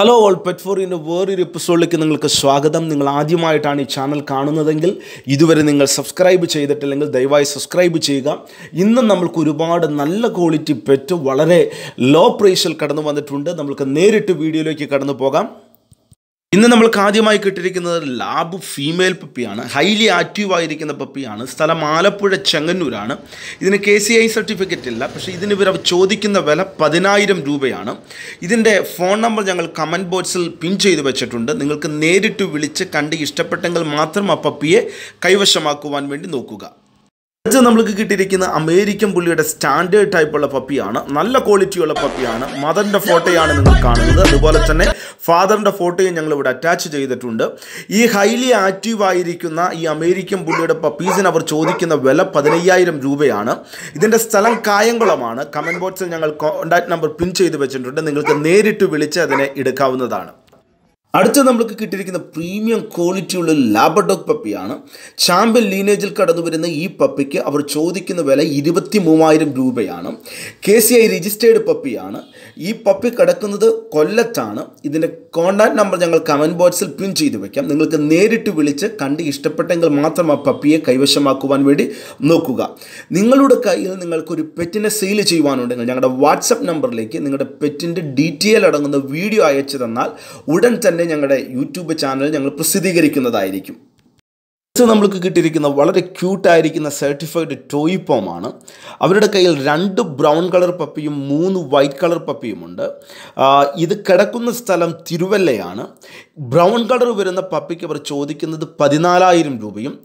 hello all pet ഫോറിൻ്റെ വേറൊരു എപ്പിസോഡിലേക്ക് നിങ്ങൾക്ക് സ്വാഗതം നിങ്ങൾ ആദ്യമായിട്ടാണ് ഈ ചാനൽ കാണുന്നതെങ്കിൽ ഇതുവരെ നിങ്ങൾ സബ്സ്ക്രൈബ് ചെയ്തിട്ടില്ലെങ്കിൽ ദയവായി സബ്സ്ക്രൈബ് ചെയ്യുക ഇന്ന് നമ്മൾക്ക് ഒരുപാട് നല്ല ക്വാളിറ്റി പെറ്റ് വളരെ ലോ പ്രൈസിൽ കടന്നു വന്നിട്ടുണ്ട് നമ്മൾക്ക് നേരിട്ട് വീഡിയോയിലേക്ക് കടന്നു പോകാം ഇന്ന് നമ്മൾക്ക് ആദ്യമായി കിട്ടിയിരിക്കുന്നത് ലാബ് ഫീമെയിൽ പപ്പിയാണ് ഹൈലി ആക്റ്റീവ് ആയിരിക്കുന്ന പപ്പിയാണ് സ്ഥലം ആലപ്പുഴ ചെങ്ങന്നൂരാണ് ഇതിന് കെ സി ഐ സർട്ടിഫിക്കറ്റ് ഇല്ല പക്ഷേ ഇതിന് ഇവർ ചോദിക്കുന്ന വില പതിനായിരം രൂപയാണ് ഇതിൻ്റെ ഫോൺ നമ്പർ ഞങ്ങൾ കമൻറ്റ് ബോക്സിൽ പിൻ ചെയ്ത് വെച്ചിട്ടുണ്ട് നിങ്ങൾക്ക് നേരിട്ട് വിളിച്ച് കണ്ട് ഇഷ്ടപ്പെട്ടെങ്കിൽ മാത്രം ആ പപ്പിയെ കൈവശമാക്കുവാൻ വേണ്ടി നോക്കുക അടുത്ത നമ്മൾക്ക് കിട്ടിയിരിക്കുന്ന അമേരിക്കൻ പുള്ളിയുടെ സ്റ്റാൻഡേർഡ് ടൈപ്പുള്ള പപ്പിയാണ് നല്ല ക്വാളിറ്റിയുള്ള പപ്പിയാണ് മദറിൻ്റെ ഫോട്ടോയാണ് നിങ്ങൾ കാണുന്നത് അതുപോലെ തന്നെ ഫാദറിൻ്റെ ഫോട്ടോയും ഞങ്ങൾ ഇവിടെ അറ്റാച്ച് ചെയ്തിട്ടുണ്ട് ഈ ഹൈലി ആക്റ്റീവ് ആയിരിക്കുന്ന ഈ അമേരിക്കൻ പുള്ളിയുടെ പപ്പീസിന് അവർ ചോദിക്കുന്ന വില പതിനയ്യായിരം രൂപയാണ് ഇതിൻ്റെ സ്ഥലം കായംകുളമാണ് കമൻറ്റ് ബോക്സിൽ ഞങ്ങൾ കോൺടാക്ട് നമ്പർ പിൻ ചെയ്ത് വെച്ചിട്ടുണ്ട് നിങ്ങൾക്ക് നേരിട്ട് വിളിച്ച് അതിനെ എടുക്കാവുന്നതാണ് അടുത്ത നമ്മൾക്ക് കിട്ടിയിരിക്കുന്ന പ്രീമിയം ക്വാളിറ്റിയുള്ള ലാബഡോഗ് പപ്പിയാണ് ചാമ്പ്യൻ ലീനേജിൽ കടന്നു വരുന്ന ഈ പപ്പിക്ക് അവർ ചോദിക്കുന്ന വില ഇരുപത്തി മൂവായിരം രൂപയാണ് കെ സി ഐ രജിസ്റ്റേർഡ് പപ്പിയാണ് ഈ പപ്പി കിടക്കുന്നത് കൊല്ലത്താണ് ഇതിൻ്റെ കോണ്ടാക്ട് നമ്പർ ഞങ്ങൾ കമൻറ്റ് ബോക്സിൽ പിൻ ചെയ്ത് വയ്ക്കാം നിങ്ങൾക്ക് നേരിട്ട് വിളിച്ച് കണ്ട് ഇഷ്ടപ്പെട്ടെങ്കിൽ മാത്രം ആ പപ്പിയെ കൈവശമാക്കുവാൻ വേണ്ടി നോക്കുക നിങ്ങളുടെ കയ്യിൽ നിങ്ങൾക്കൊരു പെറ്റിനെ സെയിൽ ചെയ്യുവാനുണ്ടെങ്കിൽ ഞങ്ങളുടെ വാട്സപ്പ് നമ്പറിലേക്ക് നിങ്ങളുടെ പെറ്റിൻ്റെ ഡീറ്റെയിൽ അടങ്ങുന്ന വീഡിയോ അയച്ചു തന്നാൽ ഉടൻ തന്നെ ഞങ്ങളുടെ യൂട്യൂബ് ചാനൽ ഞങ്ങൾ പ്രസിദ്ധീകരിക്കുന്നതായിരിക്കും അടുത്ത് നമ്മൾക്ക് കിട്ടിയിരിക്കുന്ന വളരെ ക്യൂട്ടായിരിക്കുന്ന സർട്ടിഫൈഡ് ടോയ് പോമാണ് അവരുടെ കയ്യിൽ രണ്ട് ബ്രൗൺ കളർ പപ്പിയും മൂന്ന് വൈറ്റ് കളർ പപ്പിയുമുണ്ട് ഇത് കിടക്കുന്ന സ്ഥലം തിരുവല്ലയാണ് ബ്രൗൺ കളർ വരുന്ന പപ്പിക്ക് അവർ ചോദിക്കുന്നത് പതിനാലായിരം രൂപയും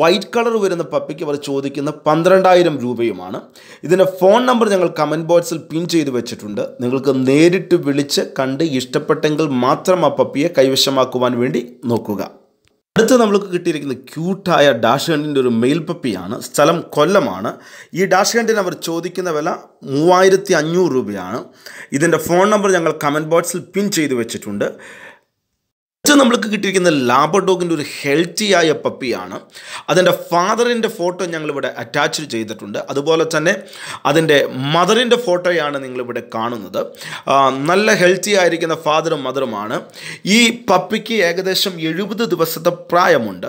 വൈറ്റ് കളർ വരുന്ന പപ്പിക്ക് അവർ ചോദിക്കുന്നത് പന്ത്രണ്ടായിരം രൂപയുമാണ് ഇതിൻ്റെ ഫോൺ നമ്പർ ഞങ്ങൾ കമൻറ്റ് ബോക്സിൽ പിൻ ചെയ്ത് വെച്ചിട്ടുണ്ട് നിങ്ങൾക്ക് നേരിട്ട് വിളിച്ച് കണ്ട് ഇഷ്ടപ്പെട്ടെങ്കിൽ മാത്രം ആ പപ്പിയെ കൈവശമാക്കുവാൻ വേണ്ടി നോക്കുക അടുത്ത് നമ്മൾക്ക് കിട്ടിയിരിക്കുന്ന ക്യൂട്ടായ ഡാഷ് ഒരു മെയിൽപ്പപ്പിയാണ് സ്ഥലം കൊല്ലമാണ് ഈ ഡാഷ് അവർ ചോദിക്കുന്ന വില മൂവായിരത്തി അഞ്ഞൂറ് രൂപയാണ് ഇതിൻ്റെ ഫോൺ നമ്പർ ഞങ്ങൾ കമൻറ്റ് ബോക്സിൽ പിൻ ചെയ്തു വെച്ചിട്ടുണ്ട് നമ്മൾക്ക് കിട്ടിയിരിക്കുന്ന ലാബഡോഗിൻ്റെ ഒരു ഹെൽത്തിയായ പപ്പിയാണ് അതിൻ്റെ ഫാദറിൻ്റെ ഫോട്ടോ ഞങ്ങളിവിടെ അറ്റാച്ച് ചെയ്തിട്ടുണ്ട് അതുപോലെ തന്നെ അതിൻ്റെ മദറിൻ്റെ ഫോട്ടോയാണ് നിങ്ങളിവിടെ കാണുന്നത് നല്ല ഹെൽത്തി ആയിരിക്കുന്ന ഫാദറും മദറുമാണ് ഈ പപ്പിക്ക് ഏകദേശം എഴുപത് ദിവസത്തെ പ്രായമുണ്ട്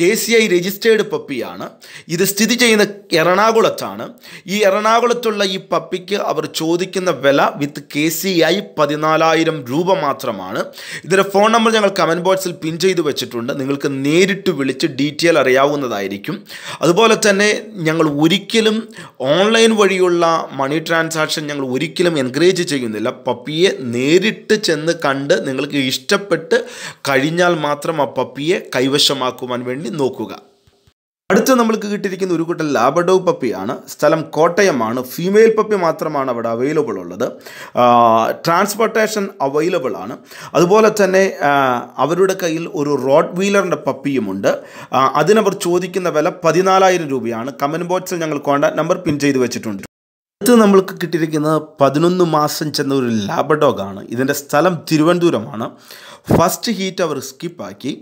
കെ സി ഐ രജിസ്റ്റേർഡ് പപ്പിയാണ് ഇത് സ്ഥിതി ചെയ്യുന്ന എറണാകുളത്താണ് ഈ എറണാകുളത്തുള്ള ഈ പപ്പിക്ക് അവർ ചോദിക്കുന്ന വില വിത്ത് കെ സി ഐ പതിനാലായിരം രൂപ മാത്രമാണ് ഇതിൻ്റെ ഫോൺ നമ്പർ ഞങ്ങൾ കമൻറ്റ് ബോക്സിൽ പിൻ ചെയ്ത് വെച്ചിട്ടുണ്ട് നിങ്ങൾക്ക് നേരിട്ട് വിളിച്ച് ഡീറ്റെയിൽ അറിയാവുന്നതായിരിക്കും അതുപോലെ തന്നെ ഞങ്ങൾ ഒരിക്കലും ഓൺലൈൻ വഴിയുള്ള മണി ട്രാൻസാക്ഷൻ ഞങ്ങൾ ഒരിക്കലും എൻകറേജ് ചെയ്യുന്നില്ല പപ്പിയെ നേരിട്ട് ചെന്ന് കണ്ട് നിങ്ങൾക്ക് ഇഷ്ടപ്പെട്ട് കഴിഞ്ഞാൽ മാത്രം ആ പപ്പിയെ കൈവശമാക്കുവാൻ വേണ്ടി നോക്കുക അടുത്ത നമ്മൾക്ക് കിട്ടിയിരിക്കുന്ന ഒരു കൂട്ടം ലാബഡോ പപ്പിയാണ് സ്ഥലം കോട്ടയമാണ് ഫീമെയിൽ പപ്പി മാത്രമാണ് അവിടെ അവൈലബിൾ ഉള്ളത് ട്രാൻസ്പോർട്ടേഷൻ അവൈലബിൾ ആണ് അതുപോലെ തന്നെ അവരുടെ കയ്യിൽ ഒരു റോഡ് വീലറിൻ്റെ പപ്പിയുമുണ്ട് അതിനവർ ചോദിക്കുന്ന വില പതിനാലായിരം രൂപയാണ് കമൻറ്റ് ബോക്സിൽ ഞങ്ങൾ കോൺടാക്ട് നമ്പർ പിൻ ചെയ്ത് വെച്ചിട്ടുണ്ട് അടുത്ത് നമ്മൾക്ക് കിട്ടിയിരിക്കുന്നത് പതിനൊന്ന് മാസം ചെന്ന ഒരു ലാബഡോഗാണ് ഇതിൻ്റെ സ്ഥലം തിരുവനന്തപുരമാണ് ഫസ്റ്റ് ഹീറ്റ് അവർ സ്കിപ്പാക്കി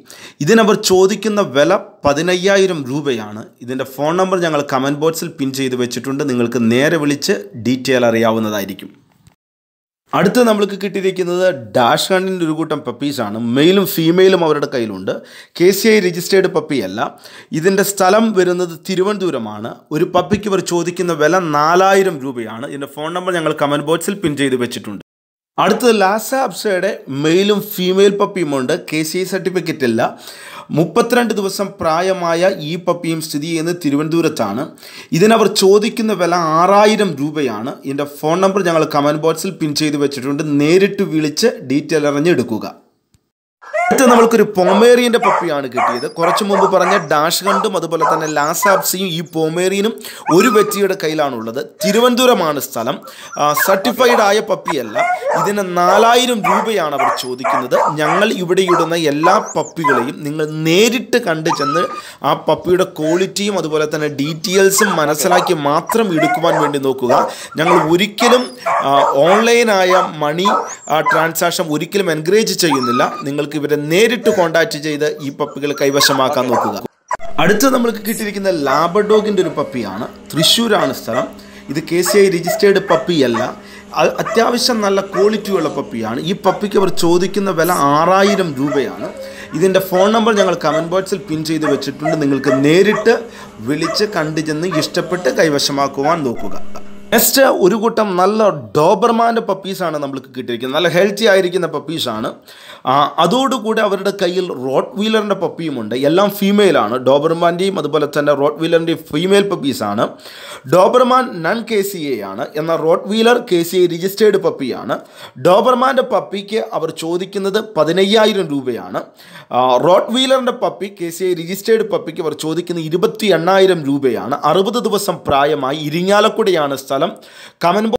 ഇതിനവർ ചോദിക്കുന്ന വില പതിനയ്യായിരം രൂപയാണ് ഇതിൻ്റെ ഫോൺ നമ്പർ ഞങ്ങൾ കമൻറ്റ് ബോക്സിൽ പിൻ ചെയ്ത് വെച്ചിട്ടുണ്ട് നിങ്ങൾക്ക് നേരെ വിളിച്ച് ഡീറ്റെയിൽ അറിയാവുന്നതായിരിക്കും അടുത്ത നമ്മൾക്ക് കിട്ടിയിരിക്കുന്നത് ഡാഷ് ഹണ്ടിൻ്റെ ഒരു കൂട്ടം പപ്പീസാണ് മെയിലും ഫീമെയിലും അവരുടെ കയ്യിലുണ്ട് കെ സി ഐ രജിസ്റ്റേർഡ് പപ്പിയല്ല ഇതിൻ്റെ സ്ഥലം വരുന്നത് തിരുവനന്തപുരമാണ് ഒരു പപ്പിക്ക് ഇവർ ചോദിക്കുന്ന വില നാലായിരം രൂപയാണ് ഇതിൻ്റെ ഫോൺ നമ്പർ ഞങ്ങൾ കമൻറ്റ് ബോക്സിൽ പിൻ ചെയ്ത് വെച്ചിട്ടുണ്ട് അടുത്തത് ലാസ അബ്സയുടെ മെയിലും ഫീമെയിൽ പപ്പിയുമുണ്ട് കെ സി ഐ സർട്ടിഫിക്കറ്റ് ഇല്ല മുപ്പത്തിരണ്ട് ദിവസം പ്രായമായ ഈ പപ്പിയും സ്ഥിതി ചെയ്യുന്നത് തിരുവനന്തപുരത്താണ് ഇതിനവർ ചോദിക്കുന്ന വില ആറായിരം രൂപയാണ് ഇതിൻ്റെ ഫോൺ നമ്പർ ഞങ്ങൾ കമൻറ്റ് ബോക്സിൽ പിൻ ചെയ്ത് വെച്ചിട്ടുണ്ട് നേരിട്ട് വിളിച്ച് ഡീറ്റെയിൽ അറിഞ്ഞെടുക്കുക അടുത്ത നമ്മൾക്കൊരു പോമേറിയൻ്റെ പപ്പിയാണ് കിട്ടിയത് കുറച്ച് മുമ്പ് പറഞ്ഞ ഡാഷ് കണ്ടും അതുപോലെ തന്നെ ലാസാപ്സിയും ഈ പോമേറിയനും ഒരു വ്യക്തിയുടെ കയ്യിലാണുള്ളത് തിരുവനന്തപുരമാണ് സ്ഥലം സർട്ടിഫൈഡ് ആയ പപ്പിയല്ല ഇതിന് നാലായിരം രൂപയാണ് അവർ ചോദിക്കുന്നത് ഞങ്ങൾ ഇവിടെ ഇടുന്ന എല്ലാ പപ്പികളെയും നിങ്ങൾ നേരിട്ട് കണ്ട് ചെന്ന് ആ പപ്പിയുടെ ക്വാളിറ്റിയും അതുപോലെ തന്നെ ഡീറ്റെയിൽസും മനസ്സിലാക്കി മാത്രം എടുക്കുവാൻ വേണ്ടി നോക്കുക ഞങ്ങൾ ഒരിക്കലും ഓൺലൈനായ മണി ട്രാൻസാക്ഷൻ ഒരിക്കലും എൻകറേജ് ചെയ്യുന്നില്ല നിങ്ങൾക്ക് ഇവരെ നേരിട്ട് കോൺടാക്റ്റ് ചെയ്ത് ഈ പപ്പികൾ കൈവശമാക്കാൻ നോക്കുക അടുത്ത നമ്മൾക്ക് കിട്ടിയിരിക്കുന്ന ലാബഡോഗിൻ്റെ ഒരു പപ്പിയാണ് തൃശ്ശൂരാണ് സ്ഥലം ഇത് കെ സി ഐ രജിസ്റ്റേർഡ് പപ്പിയല്ല അത്യാവശ്യം നല്ല ക്വാളിറ്റിയുള്ള പപ്പിയാണ് ഈ പപ്പിക്ക് അവർ ചോദിക്കുന്ന വില ആറായിരം രൂപയാണ് ഇതിൻ്റെ ഫോൺ നമ്പർ ഞങ്ങൾ കമൻറ്റ് ബോക്സിൽ പിൻ ചെയ്ത് വെച്ചിട്ടുണ്ട് നിങ്ങൾക്ക് നേരിട്ട് വിളിച്ച് കണ്ടു ചെന്ന് ഇഷ്ടപ്പെട്ട് കൈവശമാക്കുവാൻ നോക്കുക നെക്സ്റ്റ് ഒരു കൂട്ടം നല്ല ഡോബർമാൻ്റെ പപ്പീസാണ് നമ്മൾക്ക് കിട്ടിയിരിക്കുന്നത് നല്ല ഹെൽത്തി ആയിരിക്കുന്ന പപ്പീസാണ് അതോടുകൂടി അവരുടെ കയ്യിൽ റോട്ട് വീലറിൻ്റെ പപ്പിയുമുണ്ട് എല്ലാം ഫീമെയിലാണ് ഡോബർമാൻ്റെയും അതുപോലെ തന്നെ റോട്ട് വീലറിൻ്റെയും ഫീമെയിൽ പപ്പീസാണ് Doberman non K C A ആണ് എന്നാൽ Rottweiler K C A registered പപ്പിയാണ് ഡോബർമാൻ്റെ പപ്പിക്ക് അവർ ചോദിക്കുന്നത് പതിനയ്യായിരം രൂപയാണ് റോട്ട് വീലറിൻ്റെ puppy K C I registered പപ്പിക്ക് അവർ ചോദിക്കുന്ന ഇരുപത്തി എണ്ണായിരം രൂപയാണ് അറുപത് ദിവസം പ്രായമായി ഇരിങ്ങാലക്കുടയാണ് സ്ഥലം കമൻ